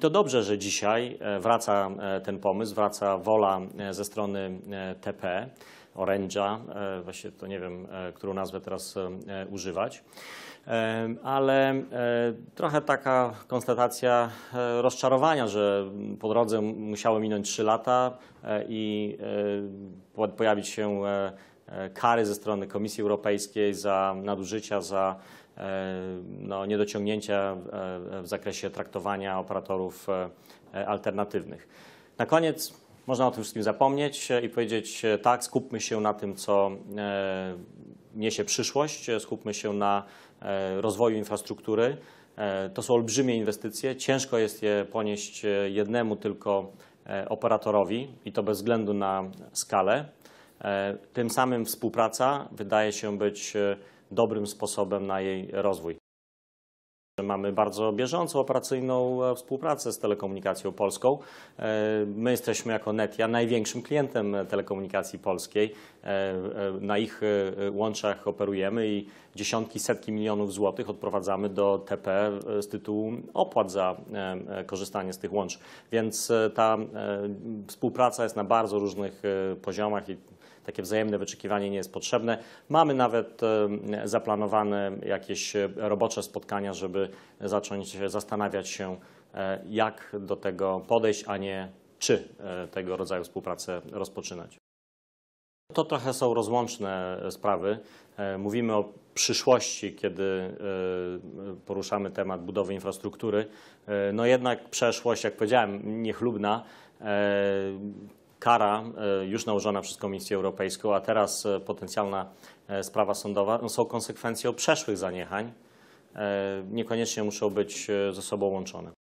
To dobrze, że dzisiaj e, wraca e, ten pomysł, wraca wola e, ze strony TP, Orange'a, właśnie to nie wiem, którą nazwę teraz używać, ale trochę taka konstatacja rozczarowania, że po drodze musiały minąć 3 lata i pojawić się E, kary ze strony Komisji Europejskiej za nadużycia, za e, no, niedociągnięcia e, w zakresie traktowania operatorów alternatywnych. Na koniec można o tym wszystkim zapomnieć i powiedzieć tak, skupmy się na tym, co niesie przyszłość, skupmy się na rozwoju infrastruktury. To są olbrzymie inwestycje, ciężko jest je ponieść jednemu tylko operatorowi i to bez względu na skalę. E, tym samym współpraca wydaje się być e, dobrym sposobem na jej rozwój. Mamy bardzo bieżącą operacyjną e, współpracę z Telekomunikacją Polską. My jesteśmy jako Netia największym klientem telekomunikacji polskiej. Na ich łączach operujemy i dziesiątki, setki milionów złotych odprowadzamy do TP z tytułu opłat za korzystanie z tych łącz. Więc ta współpraca jest na bardzo różnych poziomach i takie wzajemne wyczekiwanie nie jest potrzebne. Mamy nawet e, zaplanowane jakieś robocze spotkania, żeby zacząć zastanawiać się, e, jak do tego podejść, a nie czy e, tego rodzaju współpracę rozpoczynać. To trochę są rozłączne sprawy. Mówimy o przyszłości, kiedy poruszamy temat budowy infrastruktury. No jednak przeszłość, jak powiedziałem, niechlubna kara e, już nałożona przez Komisję Europejską, a teraz e, potencjalna e, sprawa sądowa, no, są konsekwencją przeszłych zaniechań. Niekoniecznie muszą być ze sobą łączone.